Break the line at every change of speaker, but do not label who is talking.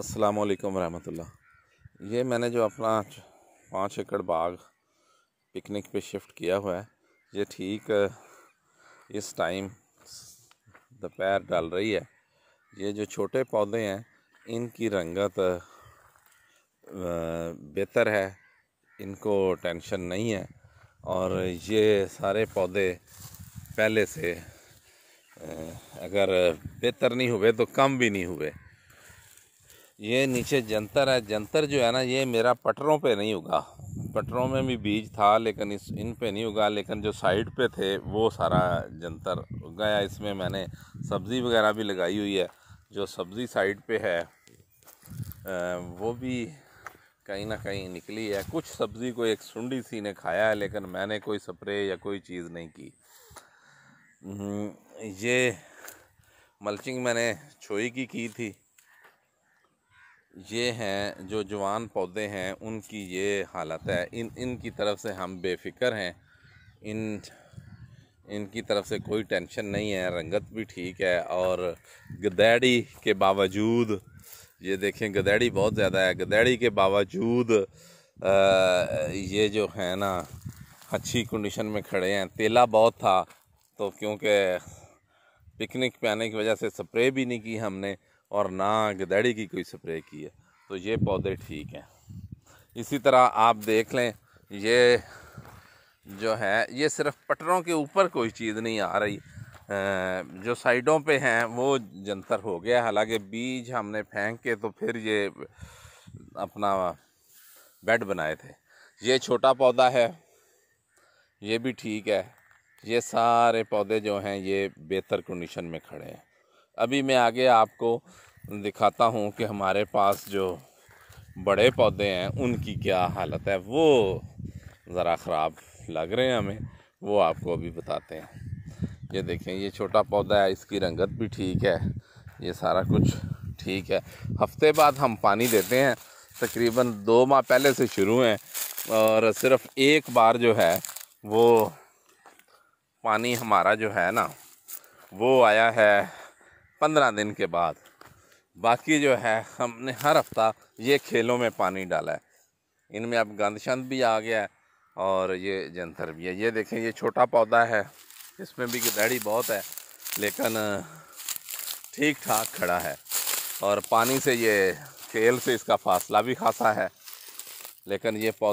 अस्सलाम वालेकुम रहमतुल्लाह ये मैंने जो अपना पाँच एकड़ बाग पिकनिक पे शिफ्ट किया हुआ है ये ठीक इस टाइम दोपहर डाल रही है ये जो छोटे पौधे हैं इनकी रंगत बेहतर है इनको टेंशन नहीं है और ये सारे पौधे पहले से अगर बेहतर नहीं हुए तो कम भी नहीं हुए ये नीचे जंतर है जंतर जो है ना ये मेरा पटरों पे नहीं उगा पटरों में भी बीज था लेकिन इस इन पे नहीं उगा लेकिन जो साइड पे थे वो सारा जंतर उगाया इसमें मैंने सब्ज़ी वगैरह भी लगाई हुई है जो सब्ज़ी साइड पे है वो भी कहीं ना कहीं निकली है कुछ सब्ज़ी को एक सुंडी सी ने खाया है लेकिन मैंने कोई स्प्रे या कोई चीज़ नहीं की हम्म, ये मल्चिंग मैंने छोई की की थी ये हैं जो जवान पौधे हैं उनकी ये हालत है इन इनकी तरफ से हम बेफिक्र हैं इन इनकी तरफ से कोई टेंशन नहीं है रंगत भी ठीक है और गदैड़ी के बावजूद ये देखें गदैड़ी बहुत ज़्यादा है गदैड़ी के बावजूद आ, ये जो है ना अच्छी कंडीशन में खड़े हैं तेला बहुत था तो क्योंकि पिकनिक पे आने की वजह से स्प्रे भी नहीं की हमने और ना गदड़ी की कोई स्प्रे की है तो ये पौधे ठीक हैं इसी तरह आप देख लें ये जो है ये सिर्फ पटरों के ऊपर कोई चीज़ नहीं आ रही जो साइडों पे हैं वो जंतर हो गया हालांकि बीज हमने फेंक के तो फिर ये अपना बेड बनाए थे ये छोटा पौधा है ये भी ठीक है ये सारे पौधे जो हैं ये बेहतर कंडीशन में खड़े हैं अभी मैं आगे आपको दिखाता हूँ कि हमारे पास जो बड़े पौधे हैं उनकी क्या हालत है वो ज़रा ख़राब लग रहे हैं हमें वो आपको अभी बताते हैं ये देखें ये छोटा पौधा है इसकी रंगत भी ठीक है ये सारा कुछ ठीक है हफ्ते बाद हम पानी देते हैं तकरीबन दो माह पहले से शुरू हैं और सिर्फ एक बार जो है वो पानी हमारा जो है ना वो आया है पंद्रह दिन के बाद बाकी जो है हमने हर हफ्ता ये खेलों में पानी डाला है इनमें अब गंद शंद भी आ गया है और ये जंतर भी है ये देखें ये छोटा पौधा है इसमें भी गदैड़ी बहुत है लेकिन ठीक ठाक खड़ा है और पानी से ये खेल से इसका फासला भी खासा है लेकिन ये पौधा